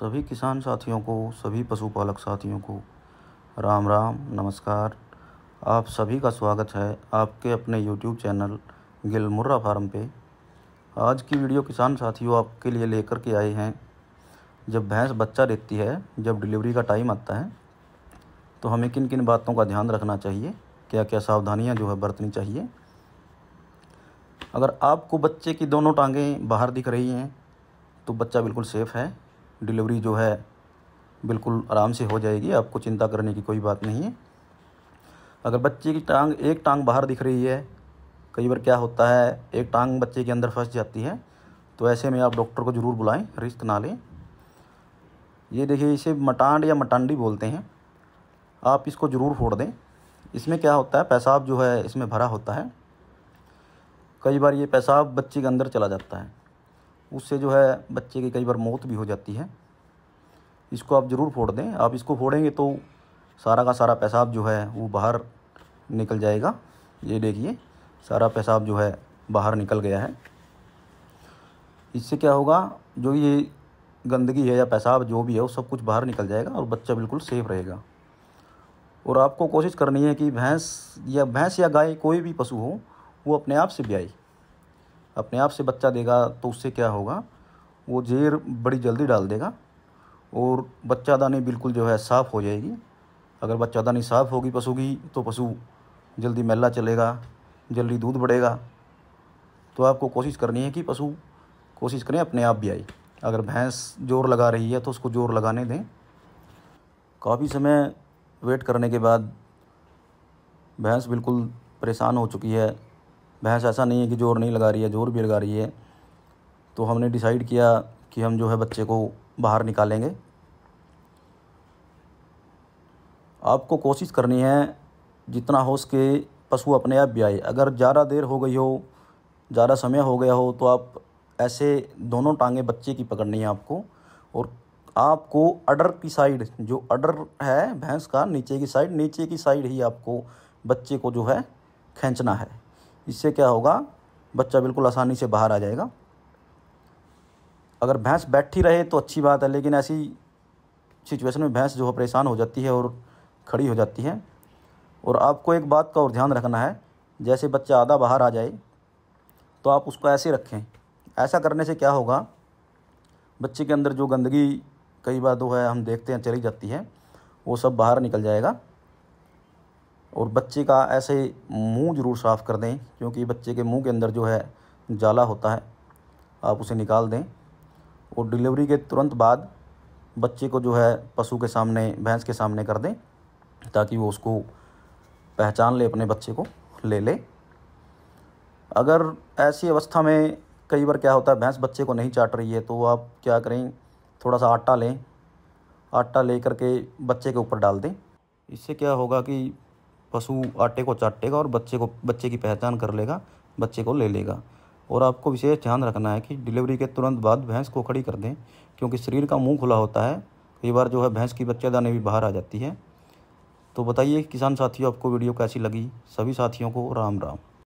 सभी किसान साथियों को सभी पशुपालक साथियों को राम राम नमस्कार आप सभी का स्वागत है आपके अपने YouTube चैनल गिलमुर्रा फार्म पे आज की वीडियो किसान साथियों आपके लिए लेकर के आए हैं जब भैंस बच्चा देती है जब डिलीवरी का टाइम आता है तो हमें किन किन बातों का ध्यान रखना चाहिए क्या क्या सावधानियां जो है बरतनी चाहिए अगर आपको बच्चे की दोनों टांगें बाहर दिख रही हैं तो बच्चा बिल्कुल सेफ़ है डिलीवरी जो है बिल्कुल आराम से हो जाएगी आपको चिंता करने की कोई बात नहीं है अगर बच्चे की टांग एक टांग बाहर दिख रही है कई बार क्या होता है एक टांग बच्चे के अंदर फंस जाती है तो ऐसे में आप डॉक्टर को ज़रूर बुलाएं रिस्क ना लें ये देखिए इसे मटांड या मटांडी बोलते हैं आप इसको ज़रूर फोड़ दें इसमें क्या होता है पेशाब जो है इसमें भरा होता है कई बार ये पेशाब बच्चे के अंदर चला जाता है उससे जो है बच्चे की कई बार मौत भी हो जाती है इसको आप ज़रूर फोड़ दें आप इसको फोड़ेंगे तो सारा का सारा पेशाब जो है वो बाहर निकल जाएगा ये देखिए सारा पेशाब जो है बाहर निकल गया है इससे क्या होगा जो ये गंदगी है या पेशाब जो भी है वो सब कुछ बाहर निकल जाएगा और बच्चा बिल्कुल सेफ रहेगा और आपको कोशिश करनी है कि भैंस या भैंस या गाय कोई भी पशु हो वो अपने आप से ब्याई अपने आप से बच्चा देगा तो उससे क्या होगा वो जेर बड़ी जल्दी डाल देगा और बच्चादानी बिल्कुल जो है साफ़ हो जाएगी अगर बच्चादानी साफ़ होगी पशु की तो पशु जल्दी मेला चलेगा जल्दी दूध बढ़ेगा तो आपको कोशिश करनी है कि पशु कोशिश करें अपने आप भी आए अगर भैंस जोर लगा रही है तो उसको जोर लगाने दें काफ़ी समय वेट करने के बाद भैंस बिल्कुल परेशान हो चुकी है भैंस ऐसा नहीं है कि जोर नहीं लगा रही है जोर भी लगा रही है तो हमने डिसाइड किया कि हम जो है बच्चे को बाहर निकालेंगे आपको कोशिश करनी है जितना हो सके पशु अपने आप भी आए अगर ज़्यादा देर हो गई हो ज़्यादा समय हो गया हो तो आप ऐसे दोनों टांगे बच्चे की पकड़नी है आपको और आपको अडर की साइड जो अडर है भैंस का नीचे की साइड नीचे की साइड ही आपको बच्चे को जो है खींचना है इससे क्या होगा बच्चा बिल्कुल आसानी से बाहर आ जाएगा अगर भैंस बैठी रहे तो अच्छी बात है लेकिन ऐसी सिचुएशन में भैंस जो है परेशान हो जाती है और खड़ी हो जाती है और आपको एक बात का और ध्यान रखना है जैसे बच्चा आधा बाहर आ जाए तो आप उसको ऐसे रखें ऐसा करने से क्या होगा बच्चे के अंदर जो गंदगी कई बार जो है हम देखते हैं चली जाती है वो सब बाहर निकल जाएगा और बच्चे का ऐसे मुंह ज़रूर साफ़ कर दें क्योंकि बच्चे के मुंह के अंदर जो है जाला होता है आप उसे निकाल दें और डिलीवरी के तुरंत बाद बच्चे को जो है पशु के सामने भैंस के सामने कर दें ताकि वो उसको पहचान ले अपने बच्चे को ले ले अगर ऐसी अवस्था में कई बार क्या होता है भैंस बच्चे को नहीं चाट रही है तो आप क्या करें थोड़ा सा आटा लें आटा ले करके बच्चे के ऊपर डाल दें इससे क्या होगा कि पशु आटे को चाटेगा और बच्चे को बच्चे की पहचान कर लेगा बच्चे को ले लेगा और आपको विशेष ध्यान रखना है कि डिलीवरी के तुरंत बाद भैंस को खड़ी कर दें क्योंकि शरीर का मुंह खुला होता है कई बार जो है भैंस की दाने भी बाहर आ जाती है तो बताइए किसान साथियों आपको वीडियो कैसी लगी सभी साथियों को राम राम